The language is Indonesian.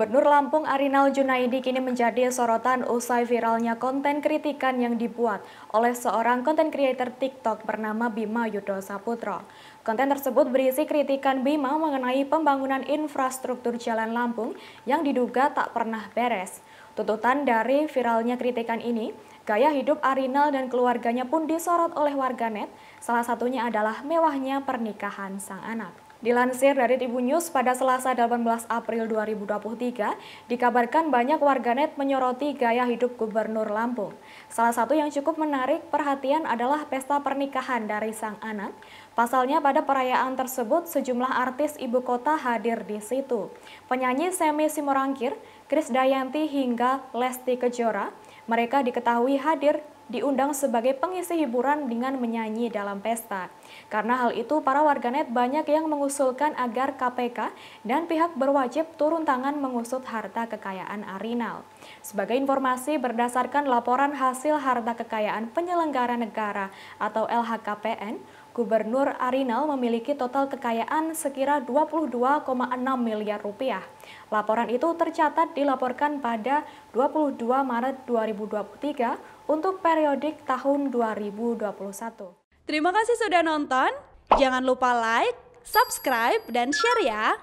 Gubernur Lampung Arinal Junaidi kini menjadi sorotan usai viralnya konten kritikan yang dibuat oleh seorang konten creator TikTok bernama Bima Yudo Saputro. Konten tersebut berisi kritikan Bima mengenai pembangunan infrastruktur Jalan Lampung yang diduga tak pernah beres. Tuntutan dari viralnya kritikan ini, gaya hidup Arinal dan keluarganya pun disorot oleh warganet, salah satunya adalah mewahnya pernikahan sang anak. Dilansir dari Ibu News pada Selasa 18 April 2023, dikabarkan banyak warganet menyoroti gaya hidup Gubernur Lampung. Salah satu yang cukup menarik perhatian adalah pesta pernikahan dari sang anak. Pasalnya pada perayaan tersebut sejumlah artis ibu kota hadir di situ. Penyanyi Semi Simorangkir, Kris Dayanti hingga Lesti Kejora, mereka diketahui hadir diundang sebagai pengisi hiburan dengan menyanyi dalam pesta. Karena hal itu, para warganet banyak yang mengusulkan agar KPK dan pihak berwajib turun tangan mengusut harta kekayaan Arinal. Sebagai informasi, berdasarkan laporan hasil harta kekayaan penyelenggara negara atau LHKPN, Gubernur Arinal memiliki total kekayaan sekira 22,6 miliar rupiah. Laporan itu tercatat dilaporkan pada 22 Maret 2023 untuk periodik tahun 2021. Terima kasih sudah nonton. Jangan lupa like, subscribe, dan share ya.